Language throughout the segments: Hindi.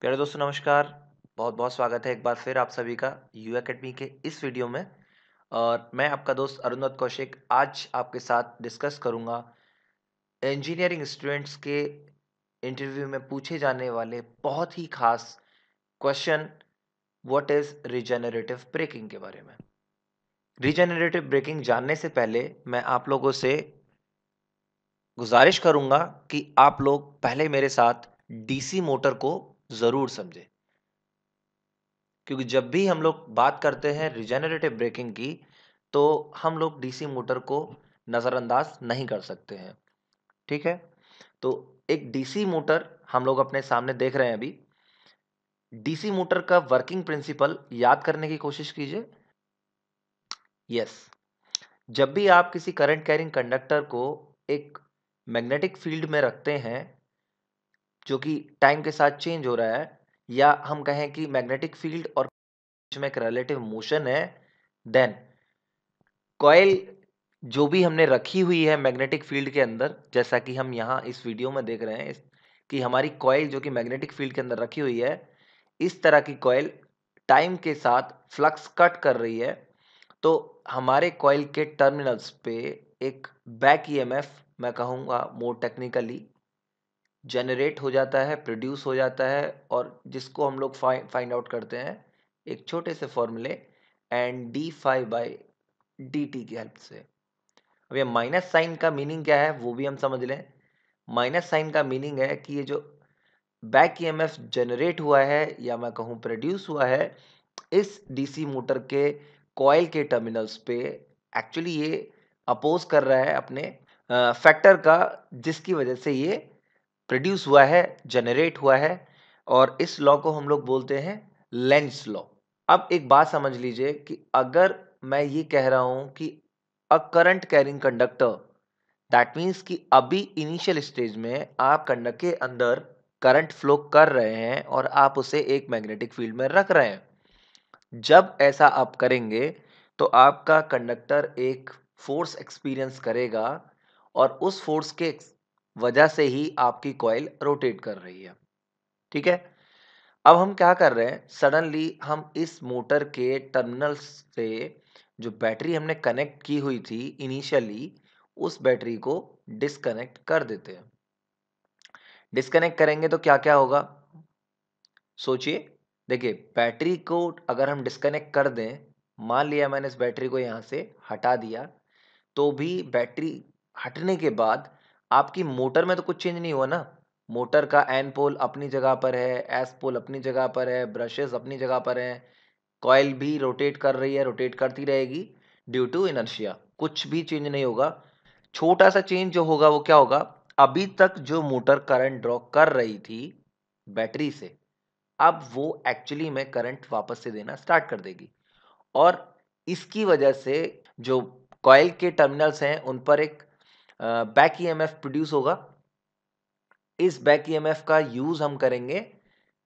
प्यारे दोस्तों नमस्कार बहुत बहुत स्वागत है एक बार फिर आप सभी का यू अकेडमी के इस वीडियो में और मैं आपका दोस्त अरुणवत कौशिक आज आपके साथ डिस्कस करूंगा इंजीनियरिंग स्टूडेंट्स के इंटरव्यू में पूछे जाने वाले बहुत ही खास question what is regenerative braking के बारे में रिजेनरेटिव ब्रेकिंग जानने से पहले मैं आप लोगों से गुजारिश करूंगा कि आप लोग पहले मेरे साथ डीसी मोटर को ज़रूर समझें क्योंकि जब भी हम लोग बात करते हैं रिजेनरेटिव ब्रेकिंग की तो हम लोग डीसी मोटर को नज़रअंदाज नहीं कर सकते हैं ठीक है तो एक डीसी मोटर हम लोग अपने सामने देख रहे हैं अभी डीसी मोटर का वर्किंग प्रिंसिपल याद करने की कोशिश कीजिए यस जब भी आप किसी करंट कैरिंग कंडक्टर को एक मैग्नेटिक फील्ड में रखते हैं जो कि टाइम के साथ चेंज हो रहा है या हम कहें कि मैग्नेटिक फील्ड और बीच में एक रिलेटिव मोशन है देन कॉयल जो भी हमने रखी हुई है मैग्नेटिक फील्ड के अंदर जैसा कि हम यहाँ इस वीडियो में देख रहे हैं कि हमारी कॉयल जो कि मैग्नेटिक फील्ड के अंदर रखी हुई है इस तरह की कॉयल टाइम के साथ फ्लक्स कट कर रही है तो हमारे कॉयल के टर्मिनल्स पे एक बैक ईएमएफ मैं कहूँगा मोर टेक्निकली जनरेट हो जाता है प्रोड्यूस हो जाता है और जिसको हम लोग फाइंड आउट करते हैं एक छोटे से फॉर्मूले and D five by D T की हेल्प से अब ये माइनस साइन का मीनिंग क्या है वो भी हम समझ लें माइनस साइन का मीनिंग है कि ये जो बैक ईएमएफ जनरेट हुआ है या मैं कहूँ प्रोड्यूस हुआ है इस डीसी मोटर के कॉयल के टर्मिनल्स पे एक्चुअली ये अपोज कर रहा है अपने फैक्टर का जिसकी वजह से ये प्रोड्यूस हुआ है जनरेट हुआ है और इस लॉ को हम लोग बोलते हैं लेंस लॉ अब एक बात समझ लीजिए कि अगर मैं ये कह रहा हूँ कि a current carrying conductor that means कि अभी इनिशियल स्टेज में आप कंडक्ट के अंदर करंट फ्लो कर रहे हैं और आप उसे एक मैग्नेटिक फील्ड में रख रहे हैं जब ऐसा आप करेंगे तो आपका कंडक्टर एक फोर्स एक्सपीरियंस करेगा और उस फोर्स के वजह से ही आपकी कॉयल रोटेट कर रही है ठीक है अब हम क्या कर रहे हैं सडनली हम इस मोटर के टर्मिनल से जो बैटरी हमने कनेक्ट की हुई थी इनिशियली उस बैटरी को डिसकनेक्ट कर देते हैं डिसकनेक्ट करेंगे तो क्या क्या होगा सोचिए देखिए बैटरी को अगर हम डिसकनेक्ट कर दें मान लिया मैंने इस बैटरी को यहाँ से हटा दिया तो भी बैटरी हटने के बाद आपकी मोटर में तो कुछ चेंज नहीं हुआ ना मोटर का एन पोल अपनी जगह पर है एस पोल अपनी जगह पर है ब्रशेस अपनी जगह पर हैं कॉयल भी रोटेट कर रही है रोटेट करती रहेगी ड्यू टू इनर्शिया कुछ भी चेंज नहीं होगा छोटा सा चेंज जो होगा वो क्या होगा अभी तक जो मोटर करंट ड्रॉ कर रही थी बैटरी से अब वो एक्चुअली में करंट वापस से देना स्टार्ट कर देगी और इसकी वजह से जो कॉयल के टर्मिनल्स हैं उन पर एक बैक ईएमएफ प्रोड्यूस होगा इस बैक ई का यूज हम करेंगे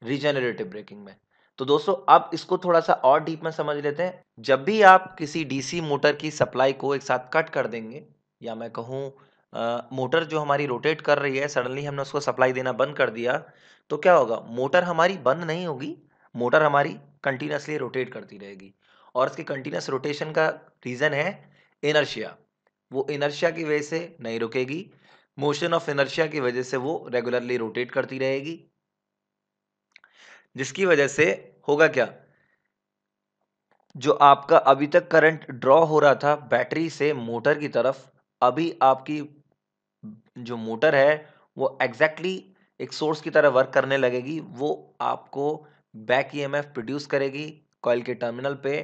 रिजेनरेटिव ब्रेकिंग में तो दोस्तों अब इसको थोड़ा सा और डीप में समझ लेते हैं जब भी आप किसी डीसी मोटर की सप्लाई को एक साथ कट कर देंगे या मैं कहूँ मोटर जो हमारी रोटेट कर रही है सडनली हमने उसको सप्लाई देना बंद कर दिया तो क्या होगा मोटर हमारी बंद नहीं होगी मोटर हमारी कंटिन्यूसली रोटेट करती रहेगी और इसके कंटिन्यूस रोटेशन का रीज़न है इनर्शिया वो इनर्शिया की वजह से नहीं रुकेगी मोशन ऑफ इनर्शिया की वजह से वो रेगुलरली रोटेट करती रहेगी जिसकी वजह से होगा क्या जो आपका अभी तक करंट ड्रॉ हो रहा था बैटरी से मोटर की तरफ अभी आपकी जो मोटर है वो एग्जैक्टली exactly एक सोर्स की तरह वर्क करने लगेगी वो आपको बैक ईएमएफ प्रोड्यूस करेगी कॉयल के टर्मिनल पे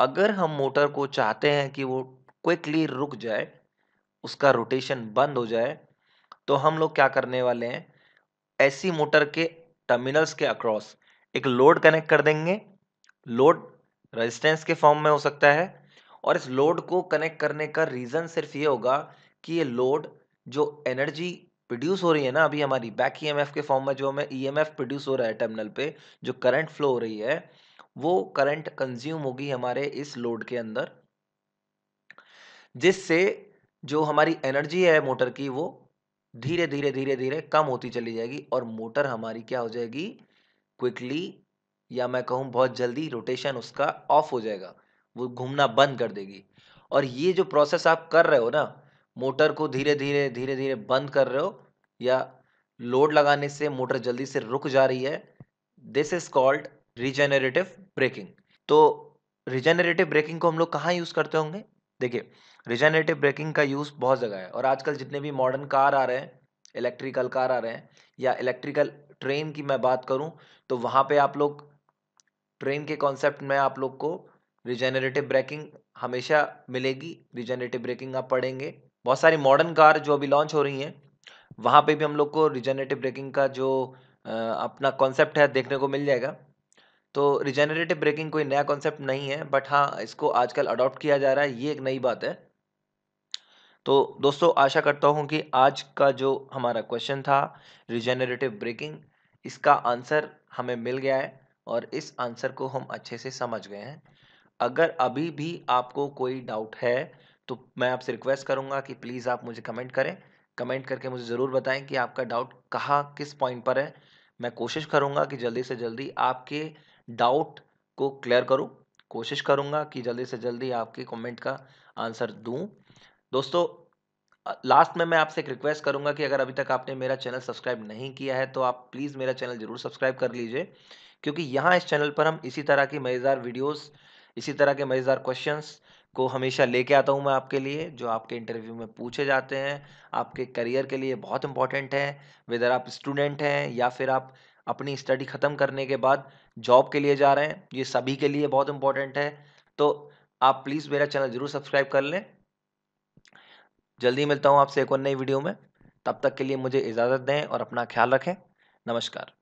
अगर हम मोटर को चाहते हैं कि वो क्विकली रुक जाए उसका रोटेशन बंद हो जाए तो हम लोग क्या करने वाले हैं ऐसी मोटर के टर्मिनल्स के अक्रॉस एक लोड कनेक्ट कर देंगे लोड रेजिस्टेंस के फॉर्म में हो सकता है और इस लोड को कनेक्ट करने का रीज़न सिर्फ ये होगा कि ये लोड जो एनर्जी प्रोड्यूस हो रही है ना अभी हमारी बैक ईएमएफ के फॉर्म में जो हमें ईएमएफ प्रोड्यूस हो रहा है टर्मिनल पे जो करंट फ्लो हो रही है वो करंट कंज्यूम होगी हमारे इस लोड के अंदर जिससे जो हमारी एनर्जी है मोटर की वो धीरे धीरे धीरे धीरे कम होती चली जाएगी और मोटर हमारी क्या हो जाएगी क्विकली या मैं कहूँ बहुत जल्दी रोटेशन उसका ऑफ हो जाएगा वो घूमना बंद कर देगी और ये जो प्रोसेस आप कर रहे हो ना मोटर को धीरे धीरे धीरे धीरे बंद कर रहे हो या लोड लगाने से मोटर जल्दी से रुक जा रही है this is called regenerative braking तो रिजेनरेटिव ब्रेकिंग को हम लोग कहाँ यूज़ करते होंगे देखिए रिजनरेटिव ब्रेकिंग का यूज़ बहुत जगह है और आजकल जितने भी मॉडर्न कार आ रहे हैं इलेक्ट्रिकल कार आ रहे हैं या इलेक्ट्रिकल ट्रेन की मैं बात करूं तो वहां पे आप लोग ट्रेन के कॉन्सेप्ट में आप लोग को रिजेनरेटिव ब्रेकिंग हमेशा मिलेगी रिजेनरेटिव ब्रेकिंग आप पढ़ेंगे बहुत सारी मॉडर्न कार जो अभी लॉन्च हो रही हैं वहाँ पे भी हम लोग को रिजेनरेटिव ब्रेकिंग का जो अपना कॉन्सेप्ट है देखने को मिल जाएगा तो रिजेनरेटिव ब्रेकिंग कोई नया कॉन्सेप्ट नहीं है बट हाँ इसको आजकल अडॉप्ट किया जा रहा है ये एक नई बात है तो दोस्तों आशा करता हूँ कि आज का जो हमारा क्वेश्चन था रिजेनरेटिव ब्रेकिंग इसका आंसर हमें मिल गया है और इस आंसर को हम अच्छे से समझ गए हैं अगर अभी भी आपको कोई डाउट है तो मैं आपसे रिक्वेस्ट करूँगा कि प्लीज़ आप मुझे कमेंट करें कमेंट करके मुझे ज़रूर बताएं कि आपका डाउट कहाँ किस पॉइंट पर है मैं कोशिश करूँगा कि जल्दी से जल्दी आपके डाउट को क्लियर करूँ कोशिश करूँगा कि जल्दी से जल्दी आपके कमेंट का आंसर दूँ दोस्तों लास्ट में मैं आपसे एक रिक्वेस्ट करूंगा कि अगर अभी तक आपने मेरा चैनल सब्सक्राइब नहीं किया है तो आप प्लीज़ मेरा चैनल ज़रूर सब्सक्राइब कर लीजिए क्योंकि यहाँ इस चैनल पर हम इसी तरह की मज़ेदार वीडियोस इसी तरह के मज़ेदार क्वेश्चंस को हमेशा लेके आता हूँ मैं आपके लिए जो आपके इंटरव्यू में पूछे जाते हैं आपके करियर के लिए बहुत इंपॉर्टेंट है वेदर आप स्टूडेंट हैं या फिर आप अपनी स्टडी ख़त्म करने के बाद जॉब के लिए जा रहे हैं ये सभी के लिए बहुत इंपॉर्टेंट है तो आप प्लीज़ मेरा चैनल ज़रूर सब्सक्राइब कर लें जल्दी मिलता हूँ आपसे एक और नई वीडियो में तब तक के लिए मुझे इजाज़त दें और अपना ख्याल रखें नमस्कार